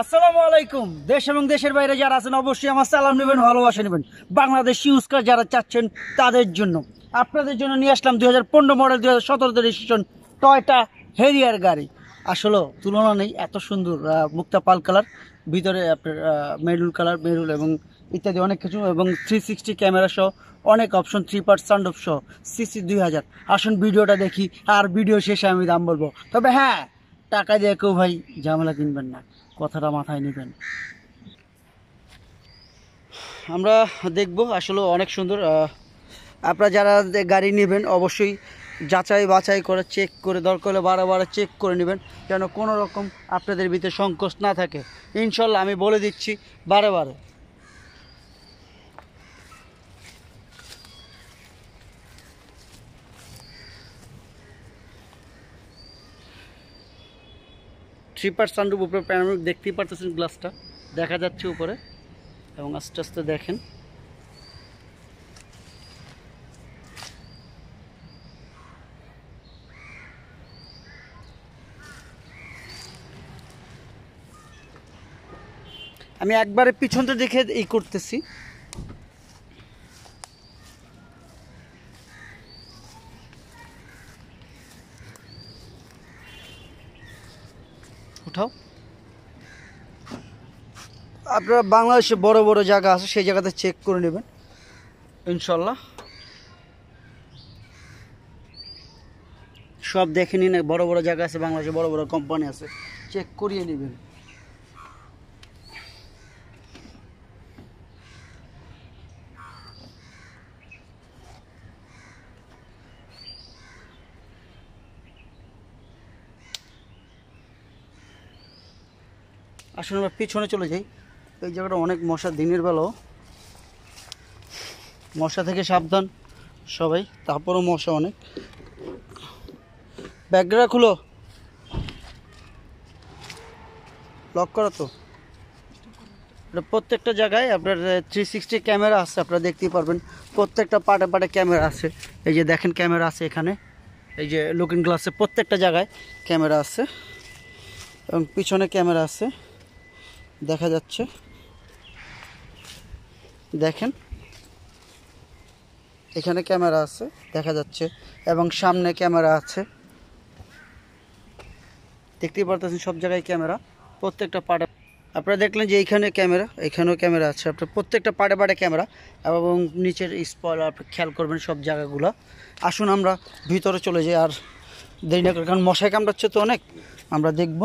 আসসালামু আলাইকুম দেশ এবং দেশের বাইরে যারা আছেন অবশ্যই আমার সালাম নেবেন ভালোবাসা নেবেন বাংলাদেশ ইউজ যারা চাচ্ছেন তাদের জন্য আপনাদের জন্য নিয়ে আসলাম দুই মডেল দুই হাজার সতেরোতে রেজিস্ট্রেশন টয়টা হেরিয়ার গাড়ি আসলে তুলনা নেই এত সুন্দর মুক্তা পাল কালার ভিতরে আপনার মেরুল কালার মেরুল এবং ইত্যাদি অনেক কিছু এবং থ্রি সিক্সটি ক্যামেরা সহ অনেক option three part sound off সহ সিসি দুই হাজার আসুন ভিডিওটা দেখি আর ভিডিও শেষে আমি দাম বলবো তবে হ্যাঁ টাকা দিয়ে কেউ ভাই ঝামেলা কিনবেন না কথাটা মাথায় নেবেন আমরা দেখব আসলে অনেক সুন্দর আপনারা যারা গাড়ি নেবেন অবশ্যই যাচাই বাছাই করে চেক করে দরকার হলে বারে চেক করে নেবেন যেন কোনো রকম আপনাদের ভিতরে সংকোচ না থাকে ইনশাল্লাহ আমি বলে দিচ্ছি বারে বারে থ্রি পার্ট সানরুফ উপরে প্যানামিক দেখতেই পারতেছেন গ্লাসটা দেখা যাচ্ছে উপরে এবং আস্তে আস্তে দেখেন আমি একবারে পিছনটা দেখে এই করতেছি উঠাও আপনারা বাংলাদেশে বড় বড় জায়গা আছে সেই জায়গাতে চেক করে নেবেন ইনশাল্লাহ সব দেখে নিন বড় বড় জায়গা আছে বাংলাদেশে বড় বড় কোম্পানি আছে চেক করিয়ে নেবেন আসুন আমরা পিছনে চলে যাই এই জায়গাটা অনেক মশা দিনের বেলাও মশা থেকে সাবধান সবাই তারপরও মশা অনেক ব্যাগরা খুলো লক করা তো প্রত্যেকটা জায়গায় আপনার থ্রি সিক্সটি ক্যামেরা আছে আপনারা দেখতেই পারবেন প্রত্যেকটা পাটে পাটে ক্যামেরা আছে এই যে দেখেন ক্যামেরা আছে এখানে এই যে লুকিং গ্লাসে প্রত্যেকটা জায়গায় ক্যামেরা আছে এবং পিছনে ক্যামেরা আছে দেখা যাচ্ছে দেখেন এখানে ক্যামেরা আছে দেখা যাচ্ছে এবং সামনে ক্যামেরা আছে দেখতেই পারতেছেন সব জায়গায় ক্যামেরা প্রত্যেকটা পাড়ে আপনারা দেখলেন যে এইখানে ক্যামেরা এখানেও ক্যামেরা আছে আপনার প্রত্যেকটা পাড়ে পাড়ে ক্যামেরা এবং নিচের স্পল আপনি খেয়াল করবেন সব জায়গাগুলো আসুন আমরা ভিতরে চলে যাই আর দেরি না কারণ মশায় কামড়াচ্ছে তো অনেক আমরা দেখব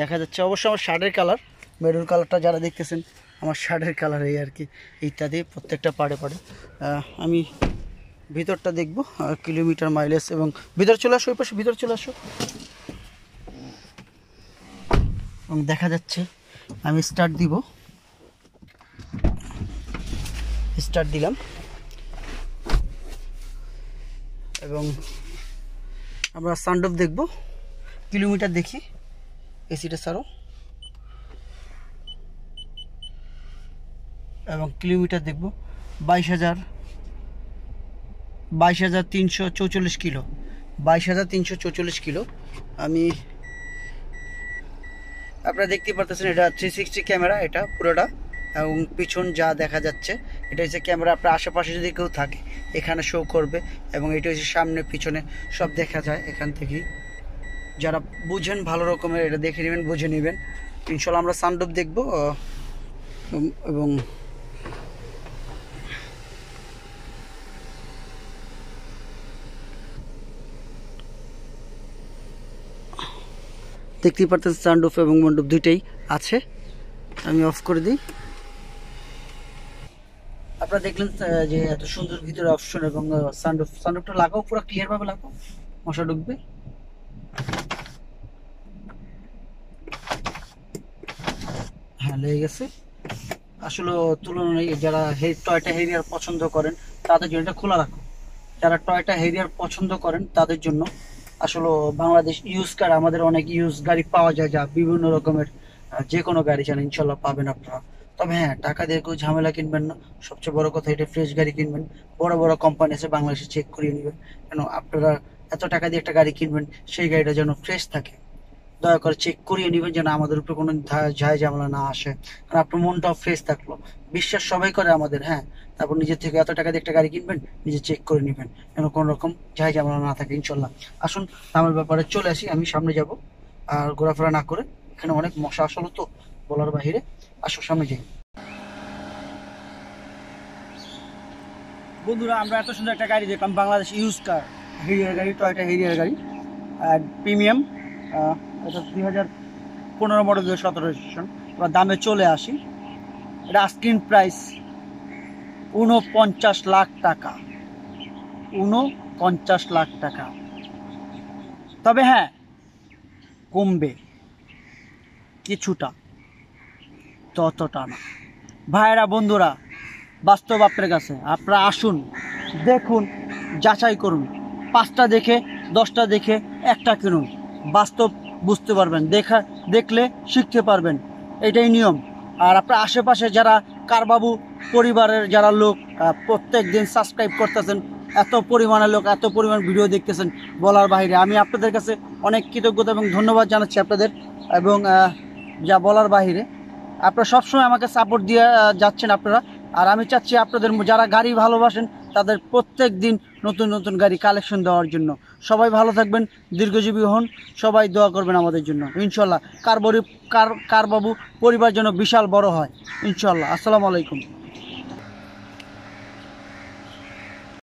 দেখা যাচ্ছে অবশ্য আমার শার্টের কালার মেরুন কালারটা যারা দেখতেছেন আমার শার্টের কালার এই আর কি ইত্যাদি প্রত্যেকটা পাড়ে পাড়ে আমি ভিতরটা দেখব কিলোমিটার মাইলেজ এবং ভিতর চলে আসো ওই পাশে ভিতর চলে আসো এবং দেখা যাচ্ছে আমি স্টার্ট দিব স্টার্ট দিলাম এবং আমরা সানডপ দেখব কিলোমিটার দেখি এসিটা সারো এবং কিলোমিটার দেখব বাইশ হাজার বাইশ হাজার তিনশো চৌচল্লিশ কিলো বাইশ হাজার তিনশো চৌচল্লিশ কিলো আমি আপনারা দেখতেই পারতেছেন এটা থ্রি সিক্সটি ক্যামেরা এটা পুরোটা এবং পিছন যা দেখা যাচ্ছে এটা হচ্ছে ক্যামেরা আপনার আশেপাশে যদি কেউ থাকে এখানে শো করবে এবং এটা হচ্ছে সামনে পিছনে সব দেখা যায় এখান থেকেই যারা বুঝেন ভালো রকমের এটা দেখে নেবেন বুঝে নেবেন ইনশাল্লাহ আমরা সানডুপ দেখব এবং দেখতেই পারতেন সানডুপ এবং মন্ডুপ দুইটাই আছে আমি অফ করে দিই আপনারা দেখলেন যে এত সুন্দর ভিতরে অপশন এবং সানডুপ সানডুপটা লাগাও পুরো ক্লিয়ারভাবে লাগাও মশা ঢুকবে হয়ে গেছে আসলে তুলনায় যারা টয়টা হেরিয়ার পছন্দ করেন তাদের জন্য এটা খোলা রাখো যারা টয়টা হেরিয়ার পছন্দ করেন তাদের জন্য আসলে বাংলাদেশ ইউজ কার আমাদের অনেক ইউজ গাড়ি পাওয়া যায় যা বিভিন্ন রকমের যে কোনো গাড়ি চান ইনশাল্লাহ পাবেন আপনারা তবে হ্যাঁ টাকা দিয়ে কেউ ঝামেলা কিনবেন না সবচেয়ে বড় কথা এটা ফ্রেশ গাড়ি কিনবেন বড় বড় কোম্পানি আছে বাংলাদেশে চেক করিয়ে নেবেন কেন আপনারা এত টাকা দিয়ে একটা গাড়ি কিনবেন সেই গাড়িটা যেন ফ্রেশ থাকে দয়া করে চেক করিয়ে নেবেন যেন আমাদের উপরে কোনো ঝায় ঝামেলা না আসে কারণ আপনার মনটাও ফ্রেশ থাকলো বিশ্বাস সবাই করে আমাদের হ্যাঁ তারপর নিজের থেকে এত টাকা দিয়ে একটা গাড়ি কিনবেন নিজে চেক করে নেবেন যেন কোনো রকম ঝায় ঝামেলা না থাকে ইনশাল্লাহ আসুন আমার ব্যাপারে চলে আসি আমি সামনে যাব আর ঘোরাফেরা না করে এখানে অনেক মশা আসলো তো বলার বাহিরে আসুন সামনে যাই বন্ধুরা আমরা এত সুন্দর একটা গাড়ি দেখলাম বাংলাদেশ ইউজ কার হেরিয়ার গাড়ি টয়টা হেরিয়ার গাড়ি আর প্রিমিয়াম এটা দুই হাজার পনেরো মডেল হাজার সতেরো সেশন এবার দামে চলে আসি এটা আস্ক্রিন প্রাইস উনপঞ্চাশ লাখ টাকা উনপঞ্চাশ লাখ টাকা তবে হ্যাঁ কমবে কিছুটা ততটা না ভাইরা বন্ধুরা বাস্তব আপনার কাছে আপনারা আসুন দেখুন যাচাই করুন পাঁচটা দেখে দশটা দেখে একটা কিনুন বাস্তব বুঝতে পারবেন দেখা দেখলে শিখতে পারবেন এটাই নিয়ম আর আপনার আশেপাশে যারা কারবাবু পরিবারের যারা লোক প্রত্যেক দিন সাবস্ক্রাইব করতেছেন এত পরিমাণের লোক এত পরিমাণ ভিডিও দেখতেছেন বলার বাইরে আমি আপনাদের কাছে অনেক কৃতজ্ঞতা এবং ধন্যবাদ জানাচ্ছি আপনাদের এবং যা বলার বাহিরে আপনারা সবসময় আমাকে সাপোর্ট দিয়ে যাচ্ছেন আপনারা আর আমি চাচ্ছি আপনাদের যারা গাড়ি ভালোবাসেন তাদের প্রত্যেক দিন নতুন নতুন গাড়ি কালেকশন দেওয়ার জন্য সবাই ভালো থাকবেন দীর্ঘজীবী হন সবাই দোয়া করবেন আমাদের জন্য ইনশাল্লাহ কারবারি কার কারবাবু পরিবার যেন বিশাল বড় হয় ইনশাল্লাহ আসসালামু আলাইকুম